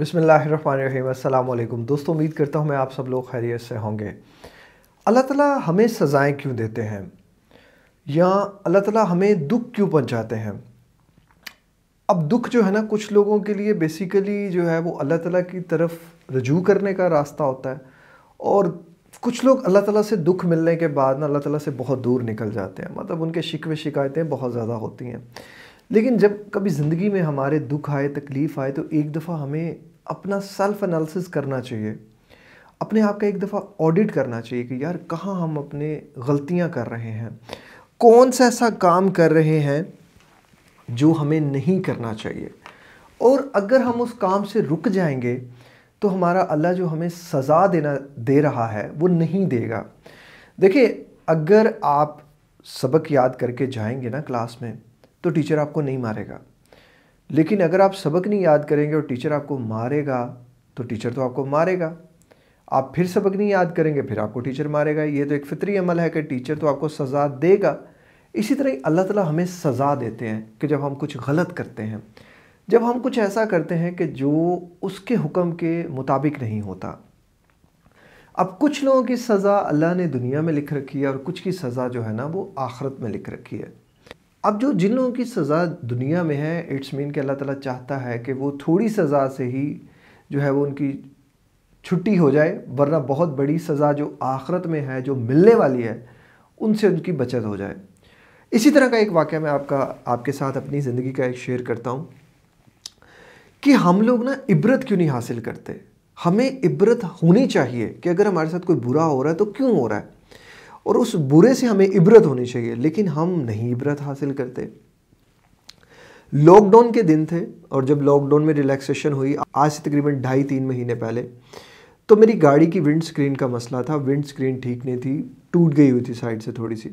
अस्सलाम वालेकुम दोस्तों उम्मीद करता हूँ मैं आप सब लोग खैरियत से होंगे अल्लाह ताला हमें सज़ाएं क्यों देते हैं या अल्लाह ताला हमें दुख क्यों पहुँचाते हैं अब दुख जो है ना कुछ लोगों के लिए बेसिकली जो है वो अल्लाह ताला की तरफ रजू करने का रास्ता होता है और कुछ लोग अल्लाह ताला से दुख मिलने के बाद ना अल्लाह ताला से बहुत दूर निकल जाते हैं मतलब उनके शिकवे शिकायतें बहुत ज़्यादा होती हैं लेकिन जब कभी ज़िंदगी में हमारे दुख आए तकलीफ़ आए तो एक दफ़ा हमें अपना सेल्फ एनालिसिस करना चाहिए अपने आप का एक दफ़ा ऑडिट करना चाहिए कि यार कहाँ हम अपने गलतियाँ कर रहे हैं कौन सा ऐसा काम कर रहे हैं जो हमें नहीं करना चाहिए और अगर हम उस काम से रुक जाएंगे तो हमारा अल्लाह जो हमें सज़ा देना दे रहा है वो नहीं देगा देखिए अगर आप सबक याद करके जाएंगे ना क्लास में तो टीचर आपको नहीं मारेगा लेकिन अगर आप सबक नहीं याद करेंगे और टीचर आपको मारेगा तो टीचर तो आपको मारेगा आप फिर सबक नहीं याद करेंगे फिर आपको टीचर मारेगा ये तो एक फितरी अमल है कि टीचर तो आपको सज़ा देगा इसी तरह अल्लाह ताला हमें सज़ा देते हैं कि जब हम कुछ गलत करते हैं जब हम कुछ ऐसा करते हैं कि जो उसके हुक्म के मुताबिक नहीं होता अब कुछ लोगों की सज़ा अल्लाह ने दुनिया में लिख रखी है और कुछ की सज़ा जो है ना वो आखरत में लिख रखी है अब जो जिन लोगों की सज़ा दुनिया में है इट्स मीन कि अल्लाह ताला चाहता है कि वो थोड़ी सज़ा से ही जो है वो उनकी छुट्टी हो जाए वरना बहुत बड़ी सज़ा जो आखरत में है जो मिलने वाली है उनसे उनकी बचत हो जाए इसी तरह का एक वाक्य मैं आपका आपके साथ अपनी ज़िंदगी का एक शेयर करता हूँ कि हम लोग ना इबरत क्यों नहीं हासिल करते हमें इबरत होनी चाहिए कि अगर हमारे साथ कोई बुरा हो रहा है तो क्यों हो रहा है और उस बुरे से हमें इबरत होनी चाहिए लेकिन हम नहीं इबरत हासिल करते लॉकडाउन के दिन थे और जब लॉकडाउन में रिलैक्सेशन हुई आज से तकरीबन ढाई तीन महीने पहले तो मेरी गाड़ी की विंड स्क्रीन का मसला था विंड स्क्रीन ठीक नहीं थी टूट गई हुई थी साइड से थोड़ी सी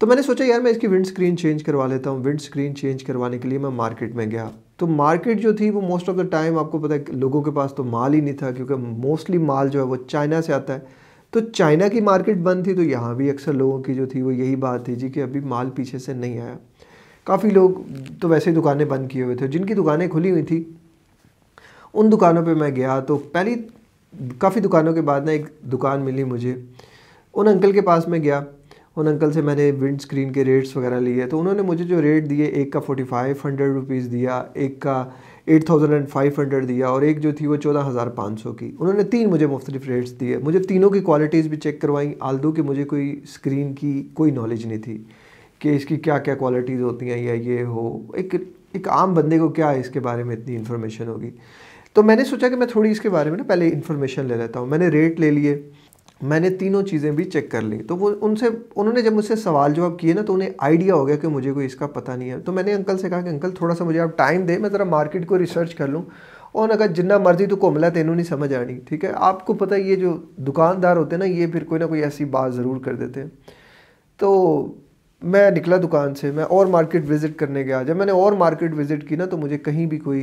तो मैंने सोचा यार मैं इसकी विंड स्क्रीन चेंज करवा लेता हूँ विंड स्क्रीन चेंज करवाने के लिए मैं मार्केट में गया तो मार्केट जो थी वो मोस्ट ऑफ द टाइम आपको पता है लोगों के पास तो माल ही नहीं था क्योंकि मोस्टली माल जो है वो चाइना से आता है तो चाइना की मार्केट बंद थी तो यहाँ भी अक्सर लोगों की जो थी वो यही बात थी जी कि अभी माल पीछे से नहीं आया काफ़ी लोग तो वैसे ही दुकानें बंद किए हुए थे जिनकी दुकानें खुली हुई थी उन दुकानों पे मैं गया तो पहली काफ़ी दुकानों के बाद ना एक दुकान मिली मुझे उन अंकल के पास मैं गया उन अंकल से मैंने विंड स्क्रीन के रेट्स वगैरह लिए तो उन्होंने मुझे जो रेट दिए एक का फोर्टी फाइव हंड्रेड रुपीज़ दिया एक का 8,500 दिया और एक जो थी वो 14,500 की उन्होंने तीन मुझे मुख्तलिफ रेट्स दिए मुझे तीनों की क्वालिटीज़ भी चेक करवाई आलदू की मुझे कोई स्क्रीन की कोई नॉलेज नहीं थी कि इसकी क्या क्या क्वालिटीज़ होती हैं या ये हो एक एक आम बंदे को क्या इसके बारे में इतनी इन्फॉर्मेशन होगी तो मैंने सोचा कि मैं थोड़ी इसके बारे में ना पहले इन्फॉर्मेशन ले लेता हूँ मैंने रेट ले लिए मैंने तीनों चीज़ें भी चेक कर ली तो वो उनसे उन्होंने जब मुझसे सवाल जवाब किए ना तो उन्हें आइडिया हो गया कि मुझे कोई इसका पता नहीं है तो मैंने अंकल से कहा कि अंकल थोड़ा सा मुझे आप टाइम दें मैं ज़रा मार्केट को रिसर्च कर लूँ और अगर जितना मर्जी तो कोमला तेनों नहीं समझ आनी ठीक है आपको पता ये जो दुकानदार होते हैं ना ये फिर कोई ना कोई ऐसी बात ज़रूर कर देते हैं तो मैं निकला दुकान से मैं और मार्केट विज़िट करने गया जब मैंने और मार्केट विज़िट की ना तो मुझे कहीं भी कोई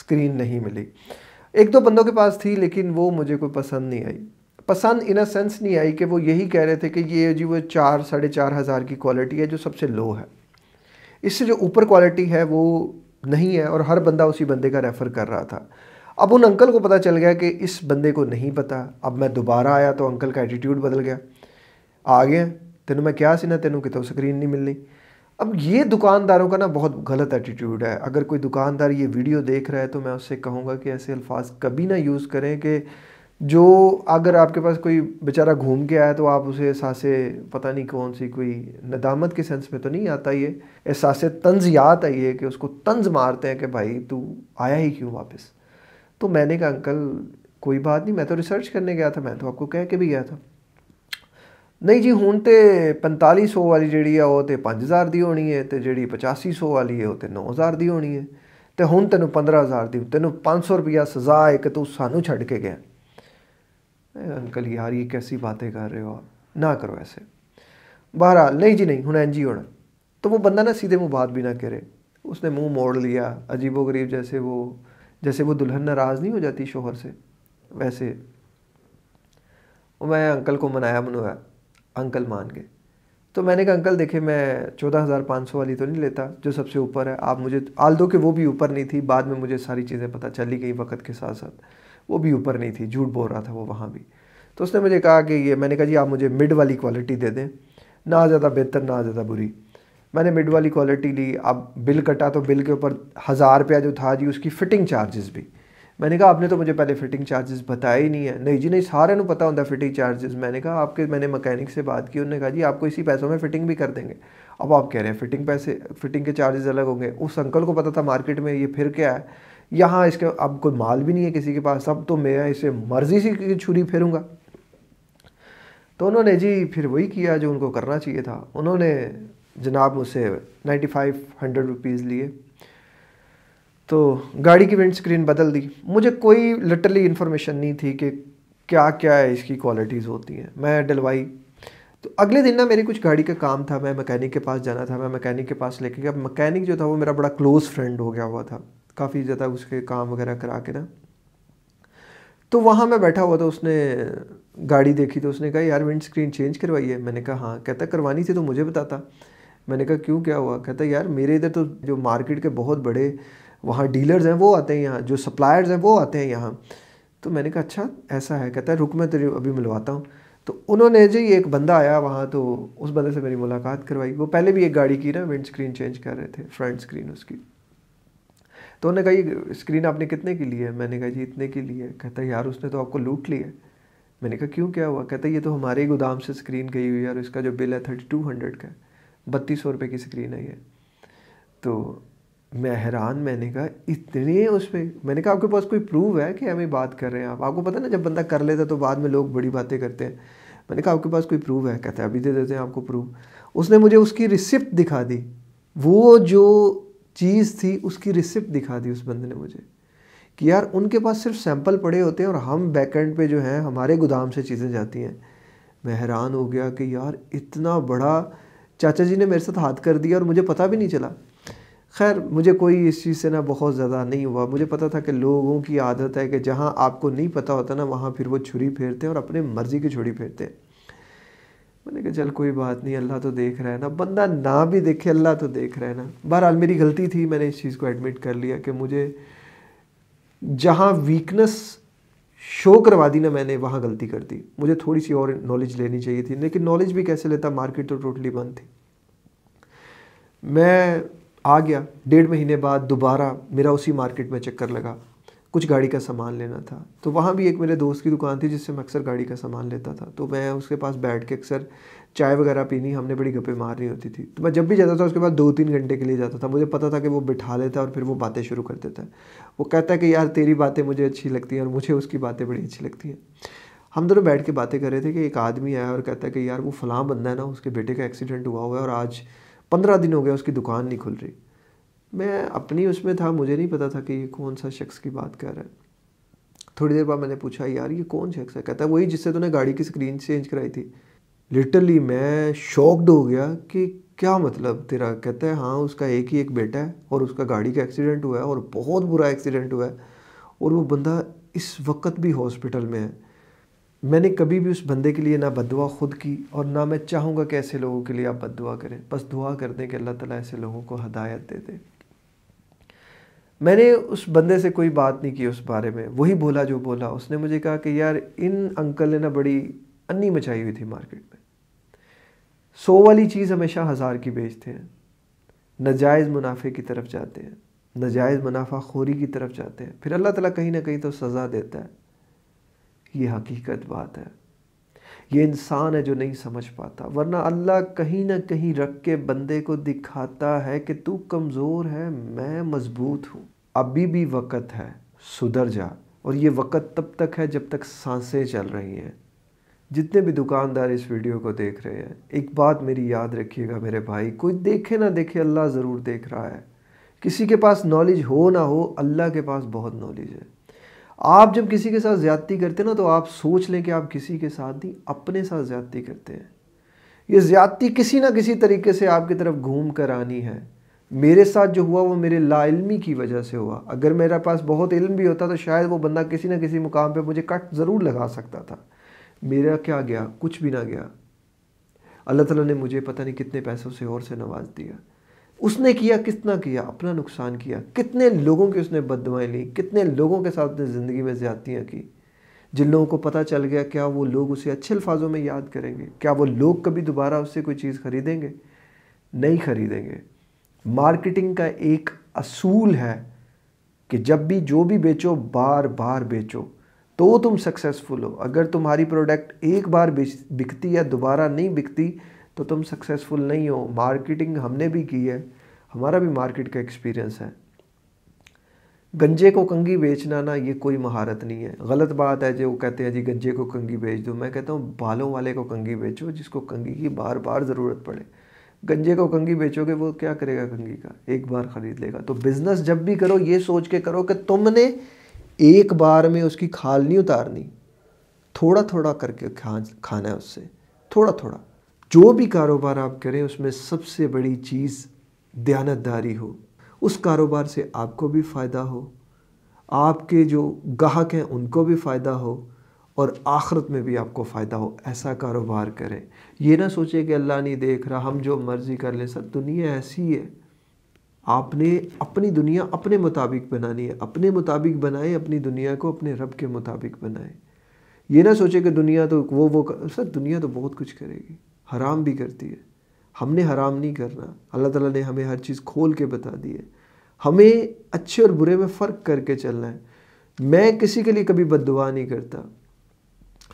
स्क्रीन नहीं मिली एक दो बंदों के पास थी लेकिन वो मुझे कोई पसंद नहीं आई पसंद इन अ सेंस नहीं आई कि वो यही कह रहे थे कि ये जी वो चार साढ़े चार हज़ार की क्वालिटी है जो सबसे लो है इससे जो ऊपर क्वालिटी है वो नहीं है और हर बंदा उसी बंदे का रेफ़र कर रहा था अब उन अंकल को पता चल गया कि इस बंदे को नहीं पता अब मैं दोबारा आया तो अंकल का एटीट्यूड बदल गया आ गया तेन मैं क्या सी ना तेनों कितों स्क्रीन नहीं मिलनी अब ये दुकानदारों का ना बहुत गलत एटीट्यूड है अगर कोई दुकानदार ये वीडियो देख रहा है तो मैं उससे कहूँगा कि ऐसे अल्फाज कभी ना यूज़ करें कि जो अगर आपके पास कोई बेचारा घूम के आया तो आप उसे एहसास पता नहीं कौन सी कोई नदामत के सेंस में तो नहीं आता ये एहसास तंज याद आई है कि उसको तंज मारते हैं कि भाई तू आया ही क्यों वापस तो मैंने कहा अंकल कोई बात नहीं मैं तो रिसर्च करने गया था मैं तो आपको कह के भी गया था नहीं जी हूँ तो ਨਹੀਂ सौ वाली जी वो तो पाँच हज़ार की होनी है तो जी पचासी सौ वाली है वह तो नौ हज़ार की होनी है तो हूँ तेन पंद्रह हज़ार की तेन पांच सौ रुपया सजा है कि तू सू छ गया अंकल यार ये कैसी बातें कर रहे हो आप ना करो ऐसे बहरहाल नहीं जी नहीं हूँ एन जी होना तो वो बंदा ना सीधे मुँह बात भी ना करे उसने मुंह मोड़ लिया अजीबो गरीब जैसे वो जैसे वो दुल्हन नाराज़ नहीं हो जाती शोहर से वैसे मैं अंकल को मनाया मनवाया अंकल मान गए तो मैंने कहा अंकल देखे मैं चौदह हज़ार पाँच सौ वाली तो नहीं लेता जो सबसे ऊपर है आप मुझे आल दो के वो भी ऊपर नहीं थी बाद में मुझे सारी चीज़ें पता चली गई वक्त के साथ साथ वो भी ऊपर नहीं थी झूठ बोल रहा था वो वहाँ भी तो उसने मुझे कहा कि ये मैंने कहा जी आप मुझे मिड वाली क्वालिटी दे दें ना ज़्यादा बेहतर ना ज़्यादा बुरी मैंने मिड वाली क्वालिटी ली अब बिल कटा तो बिल के ऊपर हज़ार रुपया जो था जी उसकी फ़िटिंग चार्जेस भी मैंने कहा आपने तो मुझे पहले फिटिंग चार्जेस बताया ही नहीं है नहीं जी नहीं सारे पता होता फिटिंग चार्जेस मैंने कहा आपके मैंने मकैनिक से बात की उन्होंने कहा जी आपको इसी पैसों में फिटिंग भी कर देंगे अब आप कह रहे हैं फिटिंग पैसे फिटिंग के चार्जेस अलग होंगे उस अंकल को पता था मार्केट में ये फिर क्या है यहाँ इसके अब कोई माल भी नहीं है किसी के पास अब तो मैं इसे मर्ज़ी से छुरी फेरूँगा तो उन्होंने जी फिर वही किया जो उनको करना चाहिए था उन्होंने जनाब मुझसे नाइन्टी फाइव हंड्रेड रुपीज़ लिए तो गाड़ी की विंड स्क्रीन बदल दी मुझे कोई लिटरली इन्फॉर्मेशन नहीं थी कि क्या क्या है इसकी क्वालिटीज़ होती हैं मैं डलवाई तो अगले दिन ना मेरी कुछ गाड़ी का काम था मैं मैकेनिक के पास जाना था मैं मैकेनिक के पास लेके गया मैकेनिक जो था वो मेरा बड़ा क्लोज़ फ्रेंड हो गया हुआ था काफ़ी ज़्यादा उसके काम वगैरह करा के ना तो वहाँ मैं बैठा हुआ था उसने गाड़ी देखी तो उसने कहा यार विंड स्क्रीन चेंज करवाई है मैंने कहा हाँ कहता करवानी थी तो मुझे बताता मैंने कहा क्यों क्या हुआ कहता यार मेरे इधर तो जो मार्केट के बहुत बड़े वहाँ डीलर्स हैं वो आते हैं यहाँ जो सप्लायर्स हैं वो आते हैं यहाँ तो मैंने कहा अच्छा ऐसा है कहता है रुक मैं तेरे अभी मिलवाता हूँ तो उन्होंने जी एक बंदा आया वहाँ तो उस बंदे से मेरी मुलाकात करवाई वो पहले भी एक गाड़ी की ना विंड स्क्रीन चेंज कर रहे थे फ्रंट स्क्रीन उसकी तो उन्होंने कहा ये स्क्रीन आपने कितने की ली है मैंने कहा जी इतने की ली है कहता यार उसने तो आपको लूट लिया है मैंने कहा क्यों क्या हुआ कहता ये तो हमारे ही गोदाम से स्क्रीन गई हुई है और इसका जो बिल है थर्टी टू हंड्रेड का बत्तीस सौ रुपये की स्क्रीन है ये तो मैं हैरान मैंने कहा इतने उस पर मैंने कहा आपके पास कोई प्रूफ है कि हमें बात कर रहे हैं आप आपको पता ना जब बंदा कर लेता तो बाद में लोग बड़ी बातें करते हैं मैंने कहा आपके पास कोई प्रूव है कहते हैं अभी दे देते हैं आपको प्रूफ उसने मुझे उसकी रिसिप्ट दिखा दी वो जो चीज़ थी उसकी रिसिप्ट दिखा दी उस बंदे ने मुझे कि यार उनके पास सिर्फ सैंपल पड़े होते हैं और हम बैकएंड पे जो हैं हमारे गोदाम से चीज़ें जाती हैं मैं हैरान हो गया कि यार इतना बड़ा चाचा जी ने मेरे साथ हाथ कर दिया और मुझे पता भी नहीं चला खैर मुझे कोई इस चीज़ से ना बहुत ज़्यादा नहीं हुआ मुझे पता था कि लोगों की आदत है कि जहाँ आपको नहीं पता होता ना वहाँ फिर वो छुरी फेरते हैं और अपने मर्ज़ी की छुरी फेरते हैं मैंने कहा चल कोई बात नहीं अल्लाह तो देख रहा है ना बंदा ना भी देखे अल्लाह तो देख रहा है ना बहरहाल मेरी गलती थी मैंने इस चीज़ को एडमिट कर लिया कि मुझे जहाँ वीकनेस शो करवा दी ना मैंने वहाँ गलती कर दी मुझे थोड़ी सी और नॉलेज लेनी चाहिए थी लेकिन नॉलेज भी कैसे लेता मार्केट तो टोटली बंद थी मैं आ गया डेढ़ महीने बाद दोबारा मेरा उसी मार्केट में चक्कर लगा कुछ गाड़ी का सामान लेना था तो वहाँ भी एक मेरे दोस्त की दुकान थी जिससे मैं अक्सर गाड़ी का सामान लेता था तो मैं उसके पास बैठ के अक्सर चाय वगैरह पीनी हमने बड़ी गप्पे मारनी होती थी तो मैं जब भी जाता था उसके बाद दो तीन घंटे के लिए जाता था मुझे पता था कि वो बिठा लेता और फिर वो बातें शुरू कर देता है वो कहता है कि यार तेरी बातें मुझे अच्छी लगती हैं और मुझे उसकी बातें बड़ी अच्छी लगती हैं हम दोनों बैठ के बातें कर रहे थे कि एक आदमी आया और कहता है कि यार वो फलां बंदा है ना उसके बेटे का एक्सीडेंट हुआ हुआ है और आज पंद्रह दिन हो गया उसकी दुकान नहीं खुल रही मैं अपनी उसमें था मुझे नहीं पता था कि ये कौन सा शख्स की बात कर रहा है थोड़ी देर बाद मैंने पूछा यार ये कौन शख्स है कहता है वही जिससे तूने गाड़ी की स्क्रीन चेंज कराई थी लिटरली मैं शॉक्ड हो गया कि क्या मतलब तेरा कहता है हाँ उसका एक ही एक बेटा है और उसका गाड़ी का एक्सीडेंट हुआ है और बहुत बुरा एक्सीडेंट हुआ है और वो बंदा इस वक्त भी हॉस्पिटल में है मैंने कभी भी उस बंदे के लिए ना बदवा ख़ुद की और ना मैं चाहूँगा कि ऐसे लोगों के लिए आप बदवा करें बस दुआ कर दें कि अल्लाह ताला ऐसे लोगों को हदायत दे दे मैंने उस बंदे से कोई बात नहीं की उस बारे में वही बोला जो बोला उसने मुझे कहा कि यार इन अंकल ने ना बड़ी अन्नी मचाई हुई थी मार्केट में सौ वाली चीज़ हमेशा हज़ार की बेचते हैं नजायज़ मुनाफे की तरफ जाते हैं नजायज़ मुनाफा खोरी की तरफ जाते हैं फिर अल्लाह ताला कहीं ना कहीं तो सज़ा देता है ये हकीकत बात है ये इंसान है जो नहीं समझ पाता वरना अल्लाह कहीं ना कहीं रख के बंदे को दिखाता है कि तू कमज़ोर है मैं मज़बूत हूँ अभी भी वक़्त है सुधर जा और ये वक़्त तब तक है जब तक सांसें चल रही हैं जितने भी दुकानदार इस वीडियो को देख रहे हैं एक बात मेरी याद रखिएगा मेरे भाई कोई देखे ना देखे अल्लाह ज़रूर देख रहा है किसी के पास नॉलेज हो ना हो अल्लाह के पास बहुत नॉलेज है आप जब किसी के साथ ज़्यादती करते ना तो आप सोच लें कि आप किसी के साथ नहीं अपने साथ ज़्यादती करते हैं ये ज़्यादती किसी ना किसी तरीके से आपकी तरफ घूम कर आनी है मेरे साथ जो हुआ वो मेरे लाइलमी की वजह से हुआ अगर मेरे पास बहुत इल्म भी होता तो शायद वो बंदा किसी ना किसी मुकाम पे मुझे कट ज़रूर लगा सकता था मेरा क्या गया कुछ भी ना गया अल्लाह ताला ने मुझे पता नहीं कितने पैसों से और से नवाज दिया उसने किया कितना किया अपना नुकसान किया कितने लोगों की उसने बदवाएँ ली कितने लोगों के साथ उसने ज़िंदगी में ज़्यादतियाँ की जिन लोगों को पता चल गया क्या वो लोग उसे अच्छे अल्फाजों में याद करेंगे क्या वो लोग कभी दोबारा उससे कोई चीज़ खरीदेंगे नहीं खरीदेंगे मार्केटिंग का एक असूल है कि जब भी जो भी बेचो बार बार बेचो तो तुम सक्सेसफुल हो अगर तुम्हारी प्रोडक्ट एक बार बिकती या दोबारा नहीं बिकती तो तुम सक्सेसफुल नहीं हो मार्केटिंग हमने भी की है हमारा भी मार्केट का एक्सपीरियंस है गंजे को कंगी बेचना ना ये कोई महारत नहीं है गलत बात है जो वो कहते हैं जी गंजे को कंगी बेच दो मैं कहता हूँ बालों वाले को कंगी बेचो जिसको कंगी की बार बार ज़रूरत पड़े गंजे को कंगी बेचोगे वो क्या करेगा कंगी का एक बार ख़रीद लेगा तो बिज़नेस जब भी करो ये सोच के करो कि तुमने एक बार में उसकी खाल नहीं उतारनी थोड़ा थोड़ा करके खा खाना है उससे थोड़ा थोड़ा जो भी कारोबार आप करें उसमें सबसे बड़ी चीज़ दयानतदारी हो उस कारोबार से आपको भी फ़ायदा हो आपके जो गाहक हैं उनको भी फ़ायदा हो और आखरत में भी आपको फ़ायदा हो ऐसा कारोबार करें ये ना सोचें कि अल्लाह नहीं देख रहा हम जो मर्ज़ी कर लें सर दुनिया ऐसी है आपने अपनी दुनिया अपने मुताबिक बनानी है अपने मुताबिक बनाएं अपनी दुनिया को अपने रब के मुताबिक बनाएं ये ना सोचें कि दुनिया तो वो वो कर सर दुनिया तो बहुत कुछ करेगी हराम भी करती है हमने हराम नहीं करना अल्लाह ताला ने हमें हर चीज़ खोल के बता दी है हमें अच्छे और बुरे में फ़र्क करके चलना है मैं किसी के लिए कभी बद नहीं करता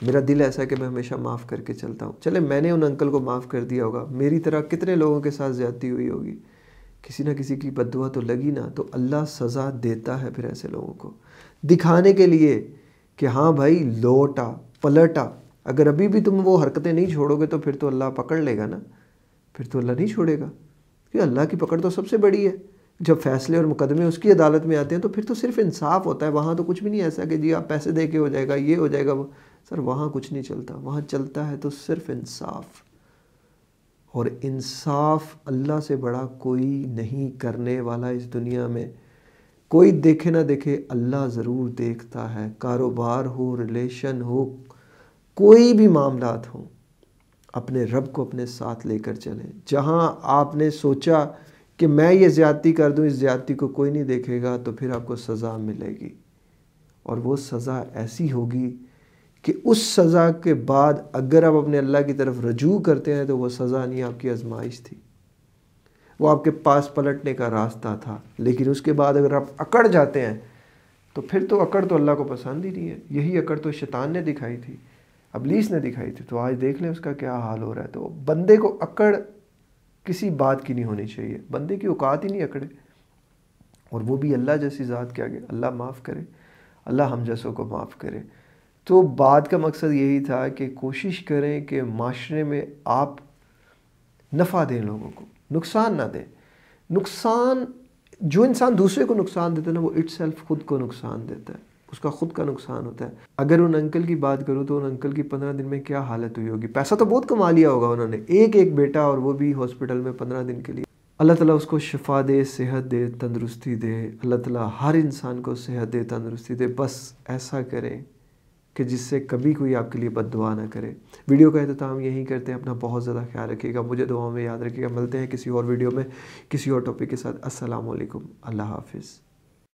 मेरा दिल ऐसा है कि मैं हमेशा माफ़ करके चलता हूँ चले मैंने उन अंकल को माफ़ कर दिया होगा मेरी तरह कितने लोगों के साथ ज़्यादती हुई होगी किसी ना किसी की बदुआ तो लगी ना तो अल्लाह सज़ा देता है फिर ऐसे लोगों को दिखाने के लिए कि हाँ भाई लोटा पलटा अगर अभी भी तुम वो हरकतें नहीं छोड़ोगे तो फिर तो अल्लाह पकड़ लेगा ना फिर तो अल्लाह नहीं छोड़ेगा क्योंकि अल्लाह की पकड़ तो सबसे बड़ी है जब फैसले और मुकदमे उसकी अदालत में आते हैं तो फिर तो सिर्फ इंसाफ होता है वहाँ तो कुछ भी नहीं ऐसा कि जी आप पैसे दे के हो जाएगा ये हो जाएगा वो सर वहाँ कुछ नहीं चलता वहाँ चलता है तो सिर्फ इंसाफ और इंसाफ अल्लाह से बड़ा कोई नहीं करने वाला इस दुनिया में कोई देखे ना देखे अल्लाह ज़रूर देखता है कारोबार हो रिलेशन हो कोई भी मामलात हो अपने रब को अपने साथ लेकर चलें जहाँ आपने सोचा कि मैं ये ज़्यादती कर दूँ इस ज़्यादती को कोई नहीं देखेगा तो फिर आपको सज़ा मिलेगी और वो सज़ा ऐसी होगी कि उस सज़ा के बाद अगर आप अपने अल्लाह की तरफ रजू करते हैं तो वह सज़ा नहीं आपकी आजमाइश थी वो आपके पास पलटने का रास्ता था लेकिन उसके बाद अगर आप अकड़ जाते हैं तो फिर तो अकड़ तो अल्लाह को पसंद ही नहीं है यही अकड़ तो शैतान ने दिखाई थी अबलीस ने दिखाई थी तो आज देख लें उसका क्या हाल हो रहा है तो बंदे को अकड़ किसी बात की नहीं होनी चाहिए बंदे की औकात ही नहीं अकड़े और वो भी अल्लाह जैसी ज़ात के आगे अल्लाह माफ़ करे अल्लाह हम जैसों को माफ़ करे तो बात का मकसद यही था कि कोशिश करें कि माशरे में आप नफ़ा दें लोगों को नुकसान ना दें नुकसान जो इंसान दूसरे को नुकसान देता है ना वो इट सेल्फ खुद को नुकसान देता है उसका खुद का नुकसान होता है अगर उन अंकल की बात करूँ तो उन अंकल की पंद्रह दिन में क्या हालत हुई होगी पैसा तो बहुत कमा लिया होगा उन्होंने एक एक बेटा और वो भी हॉस्पिटल में पंद्रह दिन के लिए अल्लाह ताला उसको शफा दे सेहत दे तंदरुस्ती दे अल्लाह ताला हर इंसान को सेहत दे तंदरुस्ती दे बस ऐसा करें कि जिससे कभी कोई आपके लिए बद दुआ ना करे वीडियो का अहतमाम यहीं करते हैं अपना बहुत ज़्यादा ख्याल रखिएगा मुझे दुआओं में याद रखिएगा मिलते हैं किसी और वीडियो में किसी और टॉपिक के साथ असलकम अल्लाह हाफिज़